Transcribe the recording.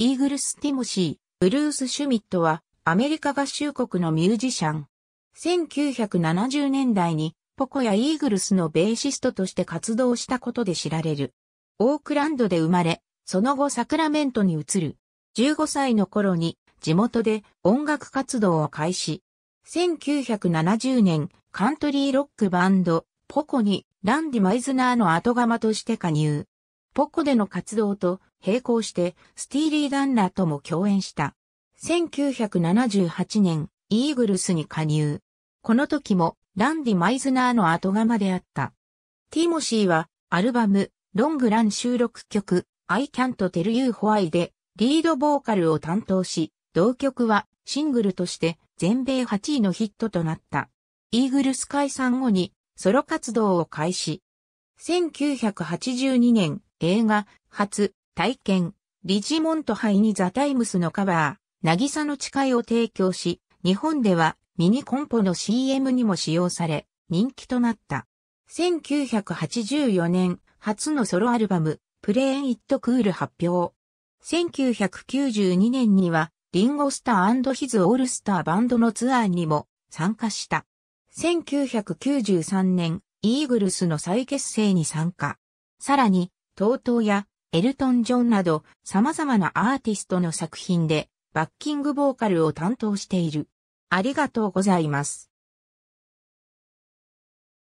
イーグルス・ティモシー、ブルース・シュミットは、アメリカ合衆国のミュージシャン。1970年代に、ポコやイーグルスのベーシストとして活動したことで知られる。オークランドで生まれ、その後サクラメントに移る。15歳の頃に、地元で音楽活動を開始。1970年、カントリーロックバンド、ポコに、ランディ・マイズナーの後釜として加入。ポコでの活動と、並行してスティーリー・ダンラとも共演した。1978年、イーグルスに加入。この時もランディ・マイズナーの後釜であった。ティモシーはアルバム、ロングラン収録曲、I Can't Tell You Why でリードボーカルを担当し、同曲はシングルとして全米8位のヒットとなった。イーグルス解散後にソロ活動を開始。1982年映画初体験、リジモントイにザ・タイムスのカバー、渚の誓いを提供し、日本ではミニコンポの CM にも使用され、人気となった。1984年、初のソロアルバム、プレーン・イット・クール発表。1992年には、リンゴスターヒズ・オールスターバンドのツアーにも参加した。1993年、イーグルスの再結成に参加。さらに、TOTO やエルトン・ジョンなど様々なアーティストの作品でバッキングボーカルを担当している。ありがとうございます。